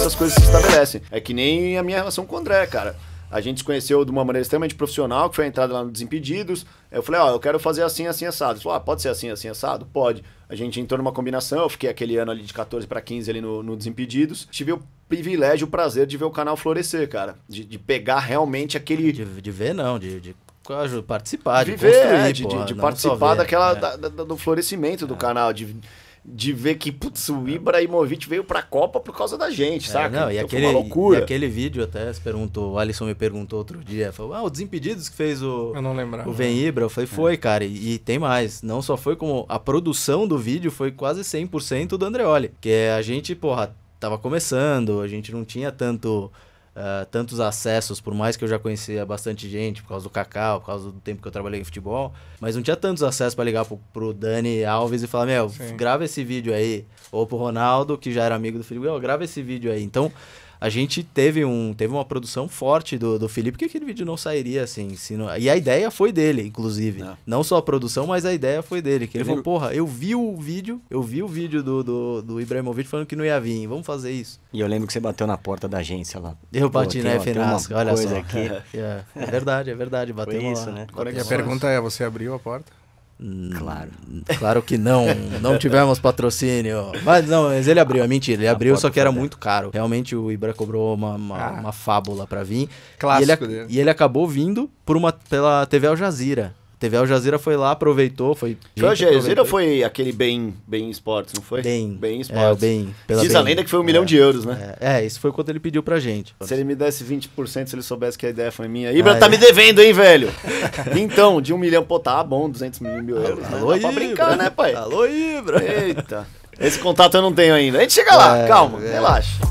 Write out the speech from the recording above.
essas coisas se estabelecem. É que nem a minha relação com o André, cara. A gente se conheceu de uma maneira extremamente profissional, que foi a entrada lá no Desimpedidos. Eu falei, ó, oh, eu quero fazer assim, assim, assado. Ele falou, ah, pode ser assim, assim, assado? Pode. A gente entrou numa combinação, eu fiquei aquele ano ali de 14 para 15 ali no, no Desimpedidos. Tive o privilégio, o prazer de ver o canal florescer, cara. De, de pegar realmente aquele... De, de ver não, de, de participar, de Viver, construir, é, de, porra, de, de participar ver, daquela, é. da, da, do florescimento é. do canal, de de ver que, putz, o Ibrahimovic veio pra Copa por causa da gente, é, saca? Não, e aquele, uma loucura. E aquele vídeo até se perguntou, o Alisson me perguntou outro dia, falou, ah, o Desimpedidos que fez o... Eu não lembrava. O Vem Ibra, eu falei, é. foi, é. cara, e, e, tem mais, não só foi como a produção do vídeo foi quase 100% do Andreoli, que é a gente, porra, tava começando, a gente não tinha tanto uh, tantos acessos, por mais que eu já conhecia bastante gente, por causa do Cacau, por causa do tempo que eu trabalhei em futebol, mas não tinha tantos acessos para ligar pro, pro Dani Alves e falar, meu, Sim. grava esse vídeo aí. Ou pro Ronaldo, que já era amigo do Felipe, grava esse vídeo aí. Então, a gente teve, um, teve uma produção forte do, do Felipe, que aquele vídeo não sairia assim. Não... e a ideia foi dele, inclusive. É. Não só a produção, mas a ideia foi dele. Que ele eu falou, porra, eu vi o vídeo, eu vi o vídeo do, do, do Ibrahimovic falando que não ia vir, vamos fazer isso. E eu lembro que você bateu na porta da agência lá. Eu bati na né, FNASC, olha só. Aqui. É, é, verdade, é verdade, bateu foi isso, lá. né? a pergunta é, você abriu a porta? Claro. Hum, claro que não. Não tivemos patrocínio. Mas não, mas ele abriu. É mentira. Ele ah, abriu, só que era muito caro. Realmente o Ibra cobrou uma, uma, ah. uma fábula para vir. Clássico e ele, dele. e ele acabou vindo por uma, pela TV Al Jazeera. TV Al Jazeera foi lá, aproveitou, foi. Foi Al Jazeera foi aquele bem, bem esportes, não foi? Bem, bem é, esportes. É, bem, pela Diz bem, a lenda que foi um é, milhão de euros, né? É, é, isso foi quanto ele pediu pra gente. Se ele me desse 20%, se ele soubesse que a ideia foi minha. Ibra ah, tá é. me devendo, hein, velho? então, de um milhão, pô, tá bom, 200 mil euros. Alô, né? Alô, Dá pra brincar, né, pai? Alô, Ibra. Eita. Esse contato eu não tenho ainda. A gente chega lá, é, calma, é. relaxa.